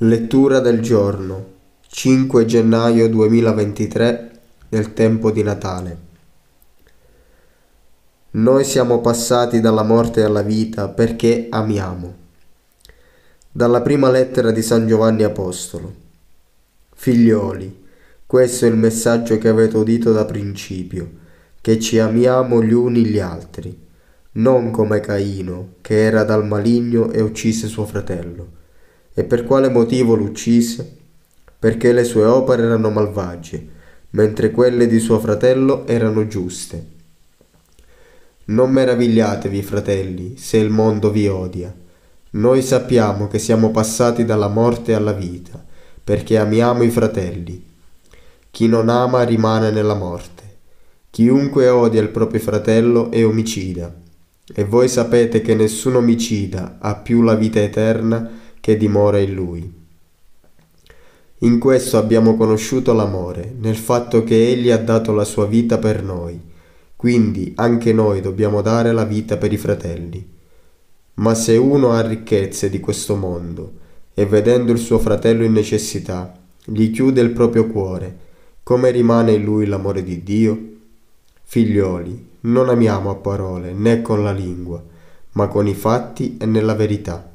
Lettura del giorno 5 gennaio 2023 nel tempo di Natale. Noi siamo passati dalla morte alla vita perché amiamo. Dalla prima lettera di San Giovanni Apostolo. Figlioli, questo è il messaggio che avete udito da principio, che ci amiamo gli uni gli altri, non come Caino, che era dal maligno e uccise suo fratello. E per quale motivo lo uccise? Perché le sue opere erano malvagie, mentre quelle di suo fratello erano giuste. Non meravigliatevi, fratelli, se il mondo vi odia. Noi sappiamo che siamo passati dalla morte alla vita, perché amiamo i fratelli. Chi non ama rimane nella morte. Chiunque odia il proprio fratello è omicida. E voi sapete che nessun omicida ha più la vita eterna che dimora in lui. In questo abbiamo conosciuto l'amore, nel fatto che Egli ha dato la sua vita per noi, quindi anche noi dobbiamo dare la vita per i fratelli. Ma se uno ha ricchezze di questo mondo e vedendo il suo fratello in necessità, gli chiude il proprio cuore, come rimane in lui l'amore di Dio? Figlioli, non amiamo a parole né con la lingua, ma con i fatti e nella verità.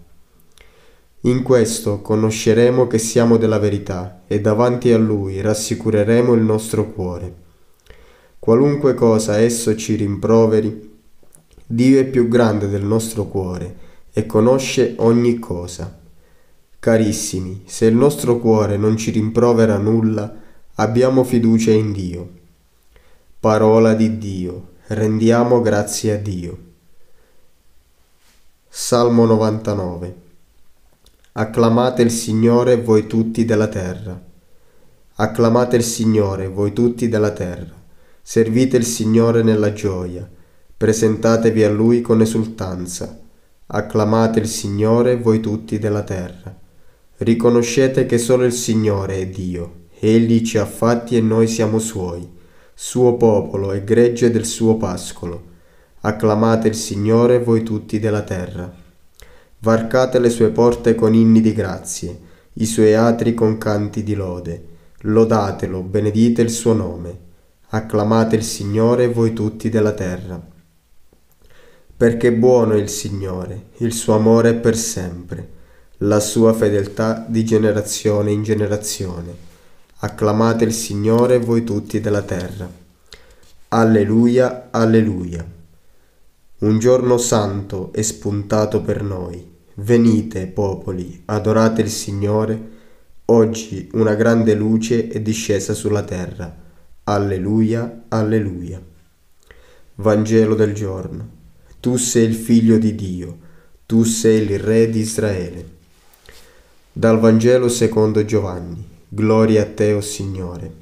In questo conosceremo che siamo della verità e davanti a Lui rassicureremo il nostro cuore. Qualunque cosa esso ci rimproveri, Dio è più grande del nostro cuore e conosce ogni cosa. Carissimi, se il nostro cuore non ci rimprovera nulla, abbiamo fiducia in Dio. Parola di Dio, rendiamo grazie a Dio. Salmo 99 Acclamate il Signore voi tutti della terra. Acclamate il Signore voi tutti della terra. Servite il Signore nella gioia. Presentatevi a Lui con esultanza. Acclamate il Signore voi tutti della terra. Riconoscete che solo il Signore è Dio. Egli ci ha fatti e noi siamo Suoi, suo popolo e gregge del suo pascolo. Acclamate il Signore voi tutti della terra varcate le sue porte con inni di grazie, i suoi atri con canti di lode. Lodatelo, benedite il suo nome. Acclamate il Signore voi tutti della terra. Perché buono è il Signore, il suo amore è per sempre, la sua fedeltà di generazione in generazione. Acclamate il Signore voi tutti della terra. Alleluia, alleluia un giorno santo è spuntato per noi. Venite, popoli, adorate il Signore. Oggi una grande luce è discesa sulla terra. Alleluia, alleluia. Vangelo del giorno. Tu sei il figlio di Dio, tu sei il re di Israele. Dal Vangelo secondo Giovanni. Gloria a te, o oh Signore.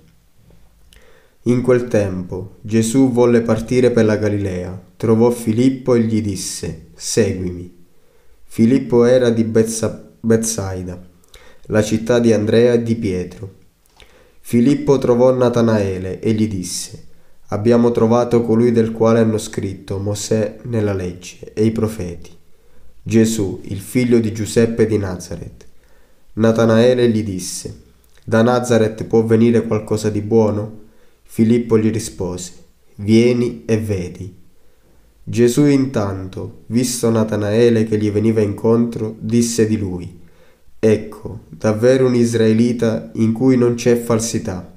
In quel tempo Gesù volle partire per la Galilea, trovò Filippo e gli disse, Seguimi. Filippo era di Bezza- Bezzaida, la città di Andrea e di Pietro. Filippo trovò Natanaele e gli disse, Abbiamo trovato colui del quale hanno scritto Mosè nella legge e i profeti, Gesù, il figlio di Giuseppe di Nazareth. Natanaele gli disse, Da Nazareth può venire qualcosa di buono? Filippo gli rispose, Vieni e vedi. Gesù intanto, visto Natanaele che gli veniva incontro, disse di lui, Ecco, davvero un israelita in cui non c'è falsità.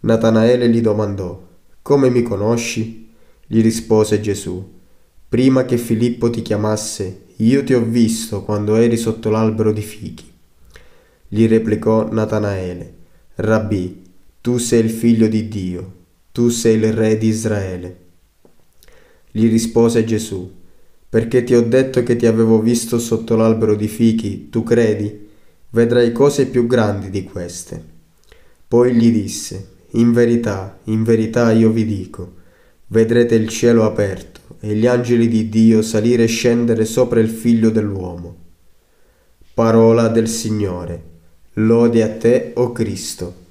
Natanaele gli domandò, Come mi conosci? Gli rispose Gesù, Prima che Filippo ti chiamasse, io ti ho visto quando eri sotto l'albero di fichi. Gli replicò Natanaele, Rabbì, tu sei il figlio di Dio, tu sei il re di Israele. Gli rispose Gesù, perché ti ho detto che ti avevo visto sotto l'albero di fichi, tu credi? Vedrai cose più grandi di queste. Poi gli disse, in verità, in verità io vi dico, vedrete il cielo aperto e gli angeli di Dio salire e scendere sopra il figlio dell'uomo. Parola del Signore. Lode a te, o oh Cristo.